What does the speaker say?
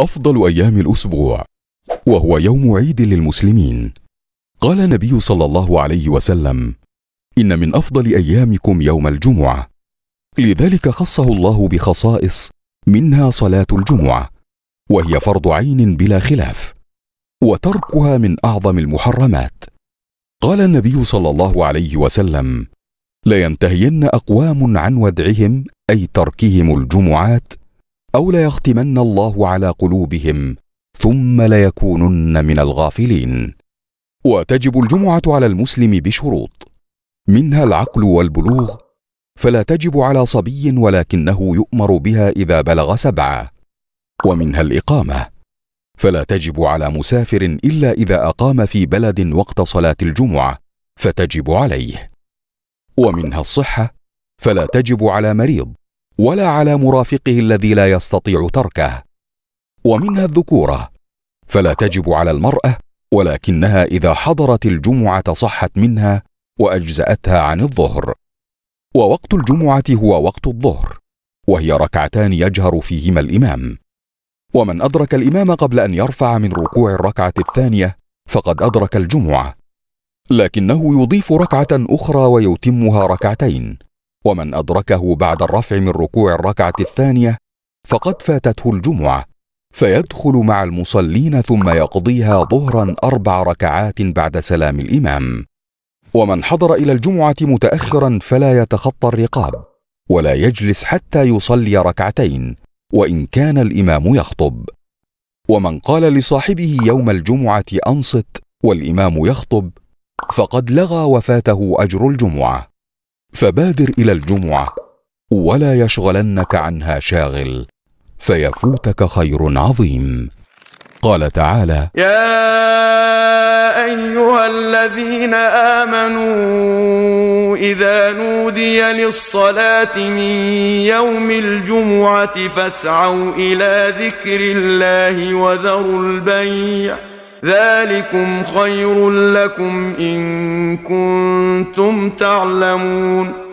أفضل أيام الأسبوع وهو يوم عيد للمسلمين قال النبي صلى الله عليه وسلم إن من أفضل أيامكم يوم الجمعة لذلك خصه الله بخصائص منها صلاة الجمعة وهي فرض عين بلا خلاف وتركها من أعظم المحرمات قال النبي صلى الله عليه وسلم لينتهين أقوام عن ودعهم أي تركهم الجمعات او ليختمن الله على قلوبهم ثم ليكونن من الغافلين وتجب الجمعه على المسلم بشروط منها العقل والبلوغ فلا تجب على صبي ولكنه يؤمر بها اذا بلغ سبعه ومنها الاقامه فلا تجب على مسافر الا اذا اقام في بلد وقت صلاه الجمعه فتجب عليه ومنها الصحه فلا تجب على مريض ولا على مرافقه الذي لا يستطيع تركه ومنها الذكوره فلا تجب على المراه ولكنها اذا حضرت الجمعه صحت منها واجزاتها عن الظهر ووقت الجمعه هو وقت الظهر وهي ركعتان يجهر فيهما الامام ومن ادرك الامام قبل ان يرفع من ركوع الركعه الثانيه فقد ادرك الجمعه لكنه يضيف ركعه اخرى ويتمها ركعتين ومن أدركه بعد الرفع من ركوع الركعة الثانية فقد فاتته الجمعة فيدخل مع المصلين ثم يقضيها ظهرا أربع ركعات بعد سلام الإمام ومن حضر إلى الجمعة متأخرا فلا يتخطى الرقاب ولا يجلس حتى يصلي ركعتين وإن كان الإمام يخطب ومن قال لصاحبه يوم الجمعة أنصت والإمام يخطب فقد لغى وفاته أجر الجمعة فبادر الى الجمعه ولا يشغلنك عنها شاغل فيفوتك خير عظيم قال تعالى يا ايها الذين امنوا اذا نودي للصلاه من يوم الجمعه فاسعوا الى ذكر الله وذروا البيع ذلكم خير لكم ان كنتم تعلمون